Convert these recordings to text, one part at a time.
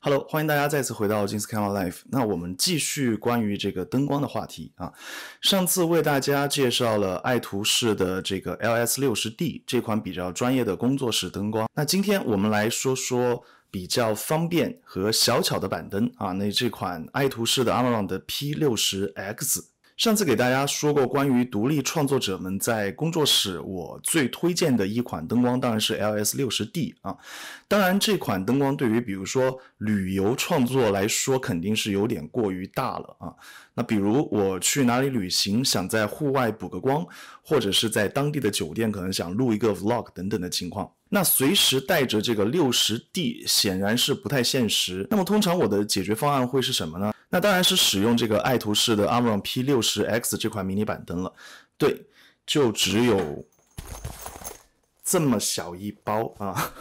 Hello，欢迎大家再次回到金斯凯尔 Life。那我们继续关于这个灯光的话题啊。上次为大家介绍了爱图仕的这个 LS 六十 D 这款比较专业的工作室灯光。那今天我们来说说比较方便和小巧的板灯啊。那这款爱图仕的阿玛 n 的 P 六十 X。上次给大家说过，关于独立创作者们在工作室，我最推荐的一款灯光当然是 L S 六十 D 啊。当然，这款灯光对于比如说旅游创作来说，肯定是有点过于大了啊。那比如我去哪里旅行，想在户外补个光，或者是在当地的酒店可能想录一个 vlog 等等的情况，那随时带着这个六十 D 显然是不太现实。那么通常我的解决方案会是什么呢？那当然是使用这个爱图仕的 Armon P60X 这款迷你板灯了。对，就只有这么小一包啊，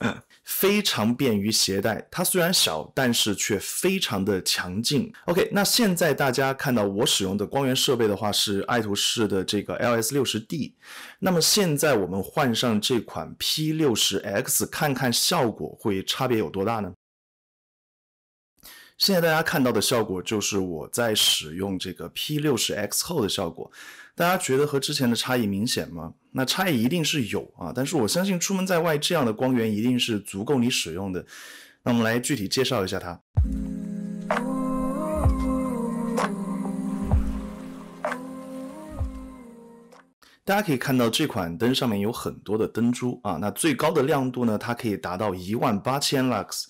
非常便于携带。它虽然小，但是却非常的强劲。OK，那现在大家看到我使用的光源设备的话是爱图仕的这个 LS60D，那么现在我们换上这款 P60X，看看效果会差别有多大呢？现在大家看到的效果就是我在使用这个 P60X 后的效果，大家觉得和之前的差异明显吗？那差异一定是有啊，但是我相信出门在外这样的光源一定是足够你使用的。那我们来具体介绍一下它。大家可以看到这款灯上面有很多的灯珠啊，那最高的亮度呢，它可以达到一万八千 lux。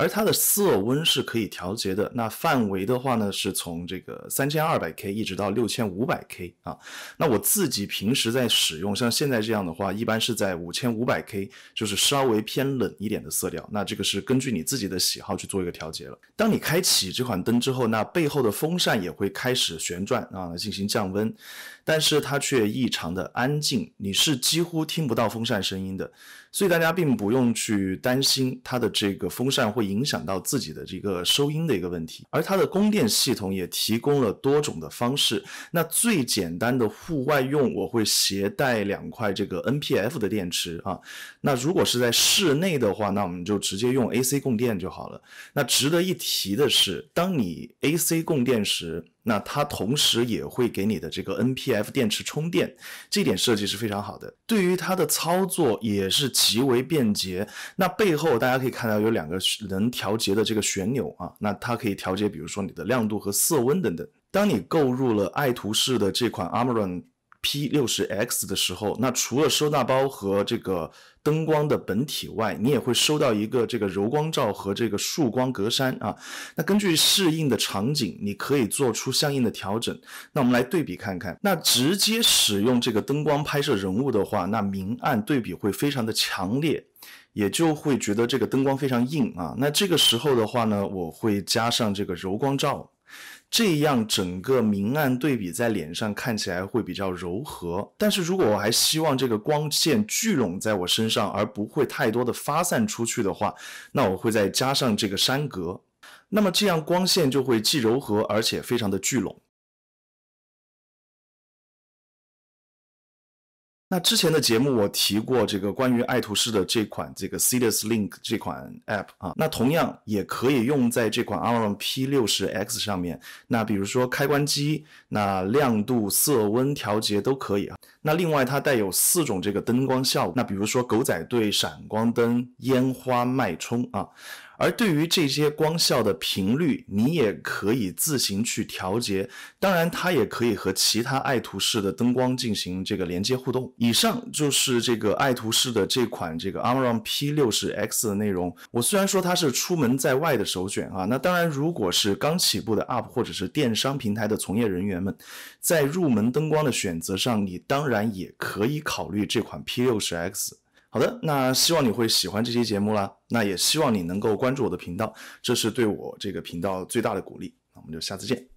而它的色温是可以调节的，那范围的话呢，是从这个三千二百 K 一直到六千五百 K 啊。那我自己平时在使用，像现在这样的话，一般是在五千五百 K，就是稍微偏冷一点的色调。那这个是根据你自己的喜好去做一个调节了。当你开启这款灯之后，那背后的风扇也会开始旋转啊，进行降温。但是它却异常的安静，你是几乎听不到风扇声音的，所以大家并不用去担心它的这个风扇会影响到自己的这个收音的一个问题。而它的供电系统也提供了多种的方式，那最简单的户外用，我会携带两块这个 NPF 的电池啊。那如果是在室内的话，那我们就直接用 AC 供电就好了。那值得一提的是，当你 AC 供电时。那它同时也会给你的这个 NPF 电池充电，这点设计是非常好的。对于它的操作也是极为便捷。那背后大家可以看到有两个能调节的这个旋钮啊，那它可以调节，比如说你的亮度和色温等等。当你购入了爱图仕的这款 Armron。P 六十 X 的时候，那除了收纳包和这个灯光的本体外，你也会收到一个这个柔光罩和这个束光格栅啊。那根据适应的场景，你可以做出相应的调整。那我们来对比看看。那直接使用这个灯光拍摄人物的话，那明暗对比会非常的强烈，也就会觉得这个灯光非常硬啊。那这个时候的话呢，我会加上这个柔光罩。这样整个明暗对比在脸上看起来会比较柔和。但是如果我还希望这个光线聚拢在我身上，而不会太多的发散出去的话，那我会再加上这个山格。那么这样光线就会既柔和，而且非常的聚拢。那之前的节目我提过这个关于爱图仕的这款这个 Cetus Link 这款 App 啊，那同样也可以用在这款 Arlo P60X 上面。那比如说开关机，那亮度、色温调节都可以啊。那另外它带有四种这个灯光效果，那比如说狗仔队闪光灯、烟花脉冲啊。而对于这些光效的频率，你也可以自行去调节。当然，它也可以和其他爱图仕的灯光进行这个连接互动。以上就是这个爱图仕的这款这个 Armron P60X 的内容。我虽然说它是出门在外的首选啊，那当然，如果是刚起步的 UP 或者是电商平台的从业人员们，在入门灯光的选择上，你当然也可以考虑这款 P60X。好的，那希望你会喜欢这期节目啦。那也希望你能够关注我的频道，这是对我这个频道最大的鼓励。那我们就下次见。